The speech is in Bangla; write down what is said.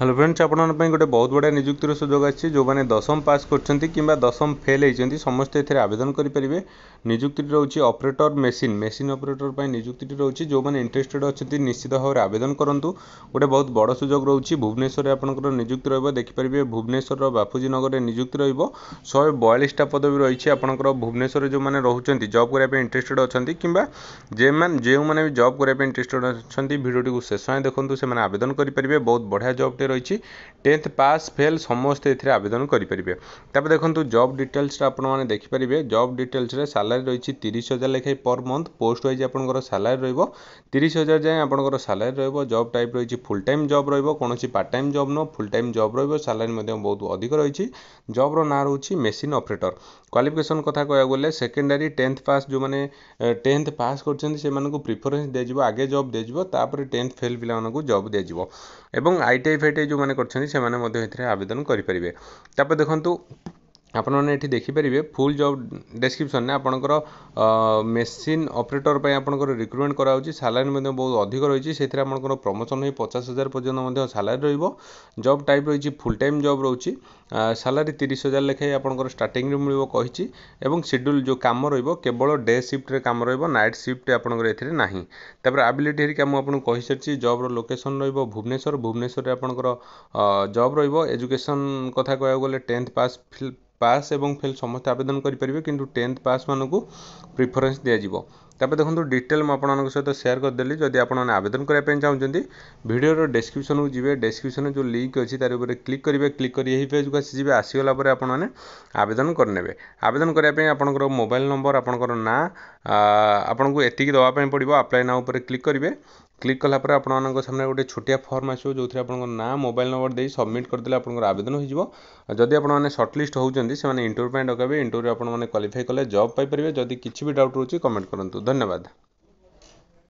হ্যালো ফ্রেন্ডস আপনার গোটে বহুত বড়িয়া নিযুক্তির সুযোগ আসছে যে দশম পাস করছেন কিংবা দশম ফেল হয়েছেন সমস্ত এর আবেদন করে নিযুক্তিটি রয়েছে অপরেটর মেসিন মেসিন অপরেটর পাই নিযুক্তিটি রয়েছে যে ইন্টারেস্টেড অনেক নিশ্চিত ভাবে আবেদন করতু গোটে বহুত বড় সুযোগ রয়েছে ভুবনেশ্বরে আপনার নিযুক্তি রহব দেখিপারে ভুবনেশ্বর বাপুজী নগরের নিযুক্তি রহব শহে বয়াল্লিশটা পদবী রয়েছে আপনার ভুবনেশ্বরে যে রয়েছেন জব করা ইন্টারেস্টেড অনেক কিংবা যে যে জব করা ইন্টারেস্টেড অনেক ভিডিওটি শেষ যায় দেখুন সে আবেদন করে বহু বড়িয়া জবটি রয়েছে টেন্থ পাস ফেল সমস্তে এতে আবেদন করে তারপরে দেখুন জব ডিটেলসটা আপনার দেখিপারে জব ডিটেলসরে স্যালারি রয়েছে তিরিশ হাজার লেখায় পর মন্থ পোস্ট ওয়াইজ আপনার স্যালারি রহব তিরিশ হাজার যায় আপনার স্যালারি রহব জব টাইপ রয়েছে ফুল টাইম জব রহব কোণী পার্ট টাইম জব ন ফুল টাইম জব রহব স্যালারি বহুত অধিক রয়েছে জব্র না রয়েছে মেসিন অপরেটর କ୍ୱାଲିଫିକେସନ୍ କଥା କହିବାକୁ ଗଲେ ସେକେଣ୍ଡାରୀ ଟେନ୍ଥ ପାସ୍ ଯେଉଁମାନେ ଟେନ୍ଥ ପାସ୍ କରିଛନ୍ତି ସେମାନଙ୍କୁ ପ୍ରିଫରେନ୍ସ ଦିଆଯିବ ଆଗେ ଜବ୍ ଦିଆଯିବ ତାପରେ ଟେନ୍ଥ ଫେଲ୍ ପିଲାମାନଙ୍କୁ ଜବ୍ ଦିଆଯିବ ଏବଂ ଆଇ ଟି ଆଇ ଫାଇ ଟ୍ରିଟମେଣ୍ଟ ଯେଉଁମାନେ କରିଛନ୍ତି ସେମାନେ ମଧ୍ୟ ଏଥିରେ ଆବେଦନ କରିପାରିବେ ତାପରେ ଦେଖନ୍ତୁ ଆପଣମାନେ ଏଠି ଦେଖିପାରିବେ ଫୁଲ୍ ଜବ୍ ଡେସ୍କ୍ରିପ୍ସନ୍ରେ ଆପଣଙ୍କର ମେସିନ୍ ଅପରେଟର୍ ପାଇଁ ଆପଣଙ୍କର ରିକ୍ରୁଟମେଣ୍ଟ କରାହେଉଛି ସାଲାରୀ ମଧ୍ୟ ବହୁତ ଅଧିକ ରହିଛି ସେଥିରେ ଆପଣଙ୍କର ପ୍ରମୋସନ୍ ହୋଇ ପଚାଶ ହଜାର ପର୍ଯ୍ୟନ୍ତ ମଧ୍ୟ ସାଲାରୀ ରହିବ ଜବ୍ ଟାଇପ୍ ରହିଛି ଫୁଲ୍ ଟାଇମ୍ ଜବ୍ ରହୁଛି ସାଲାରୀ ତିରିଶ ହଜାର ଲେଖାଏଁ ଆପଣଙ୍କର ଷ୍ଟାର୍ଟିଂରେ ମିଳିବ କହିଛି ଏବଂ ସିଡ୍ୟୁଲ୍ ଯେଉଁ କାମ ରହିବ କେବଳ ଡେ ସିଫ୍ଟରେ କାମ ରହିବ ନାଇଟ୍ ସିଫ୍ଟ ଆପଣଙ୍କର ଏଥିରେ ନାହିଁ ତାପରେ ଆବିଲିଟି ହେରିକା ମୁଁ ଆପଣଙ୍କୁ କହିସାରିଛି ଜବ୍ର ଲୋକେସନ୍ ରହିବ ଭୁବନେଶ୍ୱର ଭୁବନେଶ୍ୱରରେ ଆପଣଙ୍କର ଜବ୍ ରହିବ ଏଜୁକେସନ୍ କଥା କହିବାକୁ ଗଲେ ଟେନ୍ଥ ପାସ୍ ପାସ୍ ଏବଂ ଫେଲ୍ ସମସ୍ତେ ଆବେଦନ କରିପାରିବେ କିନ୍ତୁ ଟେନ୍ଥ ପାସ୍ ମାନଙ୍କୁ ପ୍ରିଫରେନ୍ସ ଦିଆଯିବ ତା'ପରେ ଦେଖନ୍ତୁ ଡିଟେଲ୍ ମୁଁ ଆପଣମାନଙ୍କ ସହିତ ସେୟାର କରିଦେଲି ଯଦି ଆପଣମାନେ ଆବେଦନ କରିବା ପାଇଁ ଚାହୁଁଛନ୍ତି ଭିଡ଼ିଓର ଡେସ୍କ୍ରିପସନକୁ ଯିବେ ଡେସ୍କ୍ରିପସନରେ ଯେଉଁ ଲିଙ୍କ୍ ଅଛି ତାରି ଉପରେ କ୍ଲିକ୍ କରିବେ କ୍ଲିକ୍ କରି ଏହି ପେଜ୍କୁ ଆସିଯିବେ ଆସିଗଲା ପରେ ଆପଣମାନେ ଆବେଦନ କରିନେବେ ଆବେଦନ କରିବା ପାଇଁ ଆପଣଙ୍କର ମୋବାଇଲ୍ ନମ୍ବର ଆପଣଙ୍କର ନାଁ ଆପଣଙ୍କୁ ଏତିକି ଦେବା ପାଇଁ ପଡ଼ିବ ଆପ୍ଲାଏ ନାଓ ଉପରେ କ୍ଲିକ୍ କରିବେ ক্লিক কলাপরে আপনার সামনে গোটে ছোটিয়া ফর্ম আসবে যে আপনার না মোবাইল নম্বর দিয়ে সবমিট করেদেলে আপনার আবেদন হয়ে যাব যদি আপনার সর্টলিষ্ট হচ্ছেন সে ইন্টরভিউ পাই ডকাবে ইন্টরভিউ আপনার কোয়ালিফাই কলে জব পাইপারে যদি কিছু বি ডাউট রয়েছে কমেন্ট করতু ধন্যবাদ